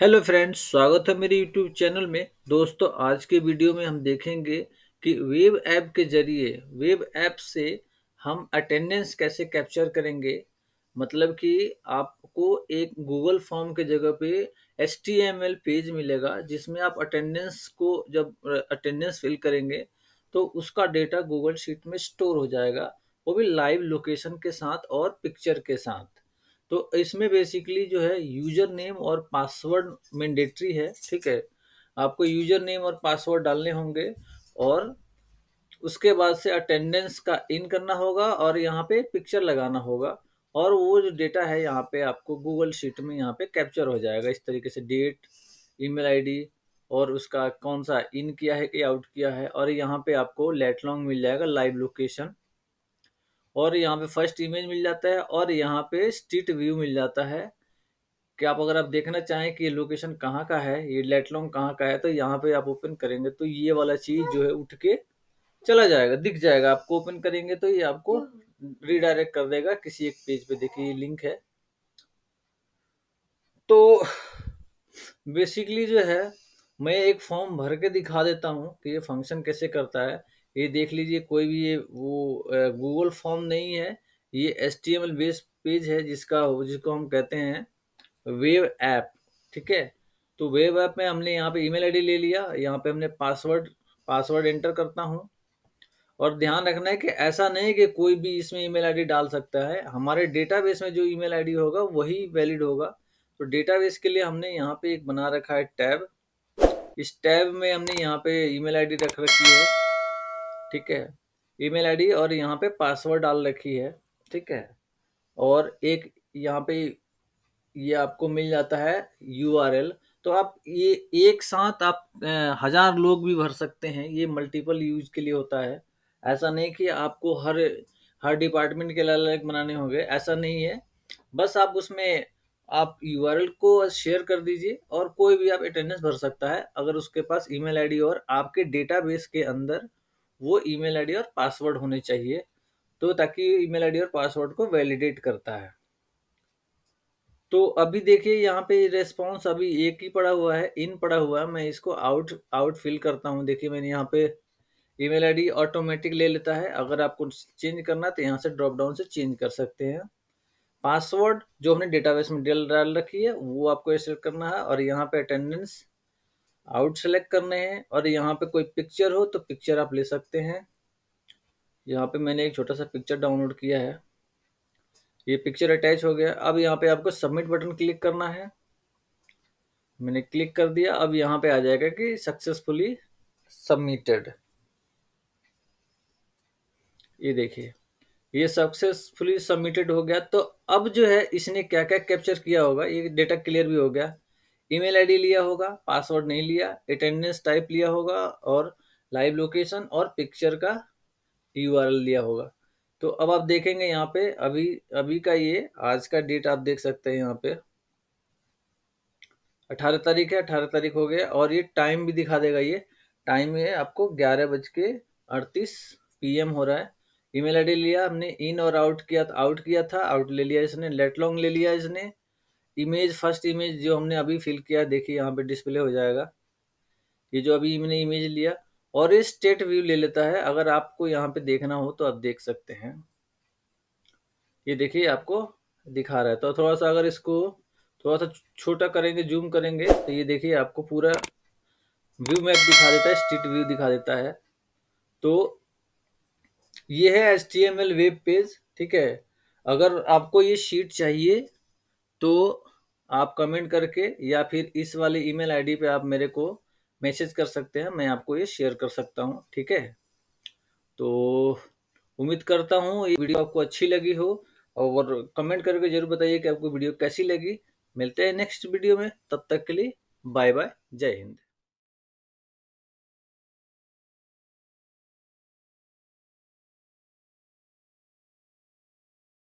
hello friends स्वागत है मेरे यूट्यूब चैनल में दोस्तों आज के वीडियो में हम देखेंगे कि वेब ऐप के जरिए वेब ऐप से हम अटेंडेंस कैसे कैप्चर करेंगे मतलब कि आपको एक गूगल फॉर्म के जगह पे एच पेज मिलेगा जिसमें आप अटेंडेंस को जब अटेंडेंस फिल करेंगे तो उसका डेटा गूगल शीट में स्टोर हो जाएगा वो भी लाइव लोकेशन के साथ और पिक्चर के साथ तो इसमें बेसिकली जो है यूजर नेम और पासवर्ड मैंडेटरी है ठीक है आपको यूजर नेम और पासवर्ड डालने होंगे और उसके बाद से अटेंडेंस का इन करना होगा और यहाँ पे पिक्चर लगाना होगा और वो जो डेटा है यहाँ पे आपको गूगल शीट में यहाँ पे कैप्चर हो जाएगा इस तरीके से डेट ईमेल आईडी और उसका कौन सा इन किया है कि आउट किया है और यहाँ पे आपको लेट लॉन्ग मिल जाएगा लाइव लोकेशन और यहाँ पे फर्स्ट इमेज मिल जाता है और यहाँ पे स्ट्रीट व्यू मिल जाता है कि आप अगर आप देखना चाहें कि ये लोकेशन कहाँ का है ये लेटलॉन्ग कहाँ का है तो यहाँ पे आप ओपन करेंगे तो ये वाला चीज जो है उठ के चला जाएगा दिख जाएगा आपको ओपन करेंगे तो ये आपको रिडायरेक्ट कर देगा किसी एक पेज पे देखिए ये लिंक है तो बेसिकली जो है मैं एक फॉर्म भर के दिखा देता हूँ कि ये फंक्शन कैसे करता है ये देख लीजिए कोई भी ये वो गूगल फॉर्म नहीं है ये S T M L base page है जिसका जिसको हम कहते हैं वेब ऐप ठीक है तो वेब ऐप में हमने यहाँ पे ईमेल आईडी ले लिया यहाँ पे हमने पासवर्ड पासवर्ड एंटर करता हूँ और ध्यान रखना है कि ऐसा नहीं कि कोई भी इसमें ईमेल आईडी डाल सकता है हमारे डेटाबेस में जो ईमेल आईडी होगा वही वैलिड होगा तो डेटाबेस के लिए हमने यहाँ पे एक बना रखा है टैब इस टैब में हमने यहाँ पे ईमेल आईडी रख रखी है ठीक है ईमेल आईडी और यहाँ पे पासवर्ड डाल रखी है ठीक है और एक यहाँ पे ये आपको मिल जाता है यूआरएल तो आप ये एक साथ आप हजार लोग भी भर सकते हैं ये मल्टीपल यूज के लिए होता है ऐसा नहीं कि आपको हर हर डिपार्टमेंट के अलग अलग बनाने होंगे ऐसा नहीं है बस आप उसमें आप यू को शेयर कर दीजिए और कोई भी आप अटेंडेंस भर सकता है अगर उसके पास ईमेल आईडी और आपके डेटाबेस के अंदर वो ईमेल आईडी और पासवर्ड होने चाहिए तो ताकि ईमेल आईडी और पासवर्ड को वैलिडेट करता है तो अभी देखिए यहाँ पे रेस्पॉन्स अभी एक ही पड़ा हुआ है इन पड़ा हुआ है मैं इसको आउट आउट फिल करता हूँ देखिए मैंने यहाँ पे ईमेल आईडी ऑटोमेटिक ले लेता है अगर आपको चेंज करना है तो यहाँ से ड्रॉप डाउन से चेंज कर सकते हैं पासवर्ड जो हमने डेटाबेस में डेल डाल रखी है वो आपको सेलेक्ट करना है और यहाँ पे अटेंडेंस आउट सेलेक्ट करने हैं और यहाँ पे कोई पिक्चर हो तो पिक्चर आप ले सकते हैं यहाँ पे मैंने एक छोटा सा पिक्चर डाउनलोड किया है ये पिक्चर अटैच हो गया अब यहाँ पे आपको सबमिट बटन क्लिक करना है मैंने क्लिक कर दिया अब यहाँ पे आ जाएगा कि सक्सेसफुली सबमिटेड ये देखिए ये सक्सेसफुली सबमिटेड हो गया तो अब जो है इसने क्या क्या कैप्चर किया होगा ये डेटा क्लियर भी हो गया ईमेल आईडी लिया होगा पासवर्ड नहीं लिया अटेंडेंस टाइप लिया होगा और लाइव लोकेशन और पिक्चर का यू लिया होगा तो अब आप देखेंगे यहाँ पे अभी अभी का ये आज का डेट आप देख सकते हैं यहाँ पे अठारह तारीख है अठारह तारीख हो गया और ये टाइम भी दिखा देगा ये टाइम ये आपको ग्यारह बज के अड़तीस पी हो रहा है ईमेल आईडी लिया हमने इन और आउट किया आउट किया था आउट ले लिया इसने लेट लॉन्ग ले लिया इसने इमेज फर्स्ट इमेज जो हमने अभी फिल किया देखिए यहाँ पे डिस्प्ले हो जाएगा ये जो अभी मैंने इमेज लिया और ये स्टेट व्यू ले लेता है अगर आपको यहाँ पे देखना हो तो आप देख सकते हैं ये देखिए आपको दिखा रहा है तो थोड़ा सा अगर इसको थोड़ा सा छोटा करेंगे जूम करेंगे तो ये देखिए आपको पूरा व्यू मैप दिखा देता है स्ट्रीट व्यू दिखा देता है तो ये है H T M L web page ठीक है अगर आपको ये शीट चाहिए तो आप कमेंट करके या फिर इस वाले ईमेल आईडी पे आप मेरे को मैसेज कर सकते हैं मैं आपको ये शेयर कर सकता हूँ ठीक है तो उम्मीद करता हूँ ये वीडियो आपको अच्छी लगी हो और कमेंट करके जरूर बताइए कि आपको वीडियो कैसी लगी मिलते हैं नेक्स्ट वीडियो में तब तक के लिए बाय बाय जय हिंद